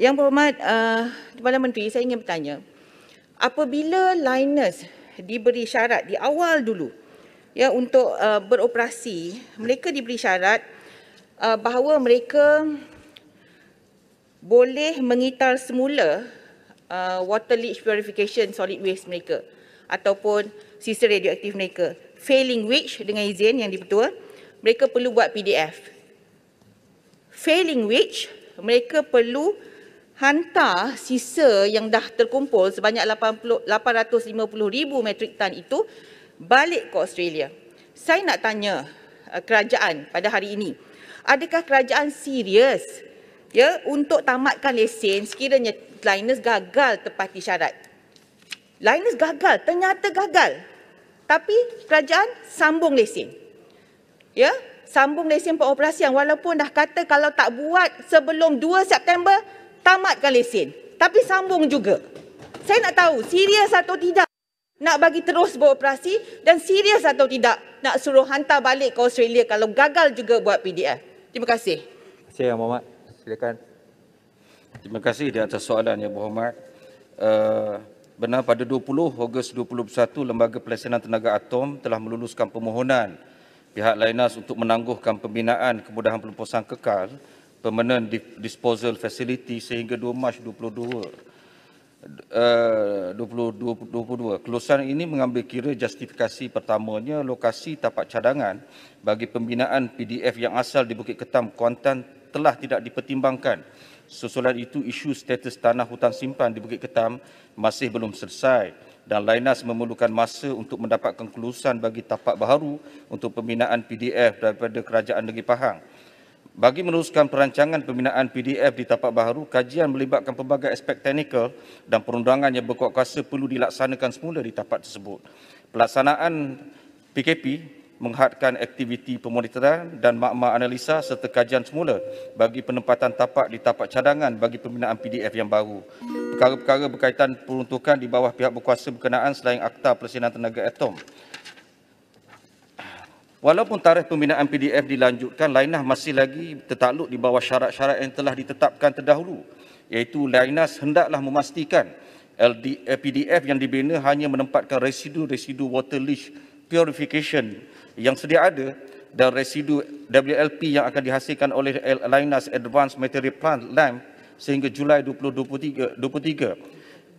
Yang berhormat eh, Tuan uh, Menteri, saya ingin bertanya. Apabila Linus diberi syarat di awal dulu ya untuk uh, beroperasi, mereka diberi syarat uh, bahawa mereka boleh mengital semula uh, water leach purification solid waste mereka ataupun sisa radioaktif mereka. Failing which dengan izin yang dipertua, mereka perlu buat PDF. Failing which mereka perlu hantar sisa yang dah terkumpul sebanyak 850,000 metric ton itu balik ke Australia. Saya nak tanya eh, kerajaan pada hari ini, adakah kerajaan serius ya untuk tamatkan lesen sekiranya Linus gagal tepati syarat? Linus gagal, ternyata gagal. Tapi kerajaan sambung lesen. Ya, sambung lesen pengoperasian walaupun dah kata kalau tak buat sebelum 2 September tamatkan lesen tapi sambung juga. Saya nak tahu serius atau tidak nak bagi terus beroperasi dan serius atau tidak nak suruh hantar balik ke Australia kalau gagal juga buat PDF. Terima kasih. Terima kasih, Yang Mohamad. Silakan. Terima kasih di atas soalan, Yang Mohamad. Uh, eh, benar pada 20 Ogos 2021, Lembaga Pelaksanaan Tenaga Atom telah meluluskan permohonan pihak Lainas untuk menangguhkan pembinaan kemudahan pelumpusan kekal permanent disposal facility sehingga 2 Mac 2022. Eh, kelulusan ini mengambil kira justifikasi pertamanya lokasi tapak cadangan bagi pembinaan PDF yang asal di Bukit Ketam, Kuantan telah tidak dipertimbangkan. Susulan itu isu status tanah hutan simpan di Bukit Ketam masih belum selesai dan Lainas memerlukan masa untuk mendapatkan kelulusan bagi tapak baharu untuk pembinaan PDF daripada Kerajaan Negeri Pahang. Bagi meneruskan perancangan pembinaan PDF di tapak baharu, kajian melibatkan pelbagai aspek teknikal dan perundangan yang berkuat kuasa perlu dilaksanakan semula di tapak tersebut. Pelaksanaan PKP menghadkan aktiviti pemonitoran dan makma analisa serta kajian semula bagi penempatan tapak di tapak cadangan bagi pembinaan PDF yang baru. Perkara-perkara berkaitan peruntukan di bawah pihak berkuasa berkenaan selain Akta Persinan Tenaga Atom. Walaupun tarikh pembinaan PDF dilanjutkan, Lainah masih lagi tertakluk di bawah syarat-syarat yang telah ditetapkan terdahulu. Iaitu Lainas hendaklah memastikan LD, eh, PDF yang dibina hanya menempatkan residu-residu water leach purification yang sedia ada dan residu WLP yang akan dihasilkan oleh Lainas Advanced Material Plant LAMP sehingga Julai 2023.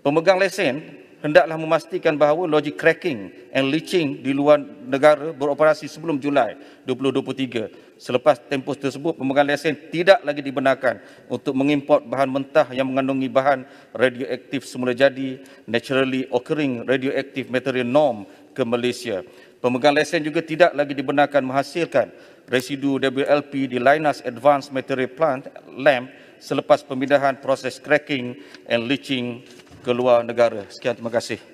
Pemegang lesen hendaklah memastikan bahawa logik cracking and leaching di luar negara beroperasi sebelum Julai 2023. Selepas tempoh tersebut, pemegang lesen tidak lagi dibenarkan untuk mengimport bahan mentah yang mengandungi bahan radioaktif semula jadi, naturally occurring radioactive material norm ke Malaysia. Pemegang lesen juga tidak lagi dibenarkan menghasilkan residu WLP di Linus Advanced Material Plant, LAMP, selepas pemindahan proses cracking and leaching Keluar negara. Sekian terima kasih.